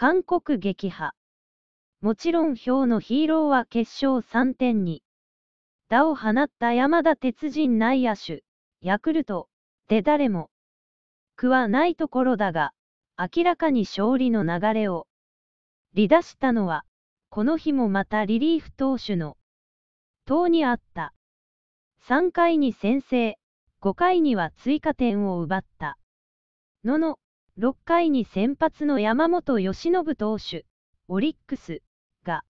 韓国撃破。もちろん票のヒーローは決勝3点に。打を放った山田鉄人内野手、ヤクルト、で誰も。くはないところだが、明らかに勝利の流れを。離脱したのは、この日もまたリリーフ投手の。党にあった。3回に先制、5回には追加点を奪った。のの、6回に先発の山本由伸投手、オリックスが、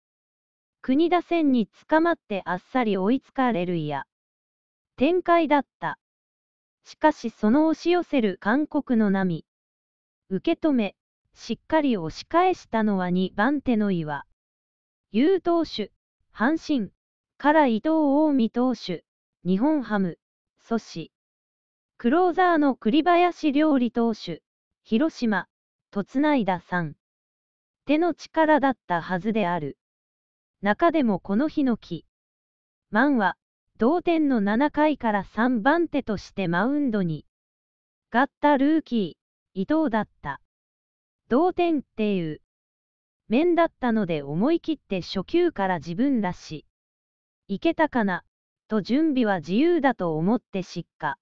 国打線に捕まってあっさり追いつかれるや、展開だった。しかしその押し寄せる韓国の波、受け止め、しっかり押し返したのは2番手の岩。優投手、阪神、から伊藤近江投手、日本ハム、阻止。クローザーの栗林料理投手、広島、とつないださん。手の力だったはずである。中でもこの日の木。万は、同点の7回から3番手としてマウンドに。ガったルーキー、伊藤だった。同点っていう。面だったので思い切って初球から自分らし。いけたかな、と準備は自由だと思って失火。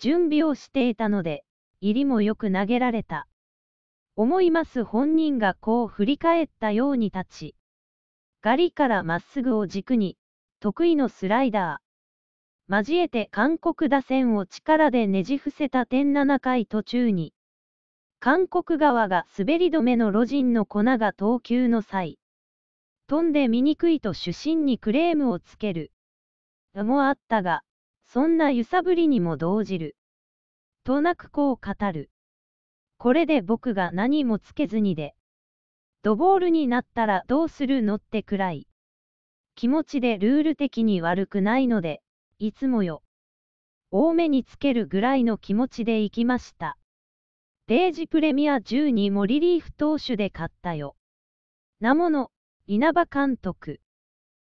準備をしていたので、入りもよく投げられた。思います本人がこう振り返ったように立ち、ガリからまっすぐを軸に、得意のスライダー。交えて韓国打線を力でねじ伏せた点7回途中に、韓国側が滑り止めの路人の粉が投球の際、飛んで醜いと主審にクレームをつける。もあったが、そんな揺さぶりにも動じる。となくこう語る。これで僕が何もつけずにで、ドボールになったらどうするのってくらい。気持ちでルール的に悪くないので、いつもよ。多めにつけるぐらいの気持ちで行きました。デージプレミア12もリリーフ投手で勝ったよ。なもの、稲葉監督。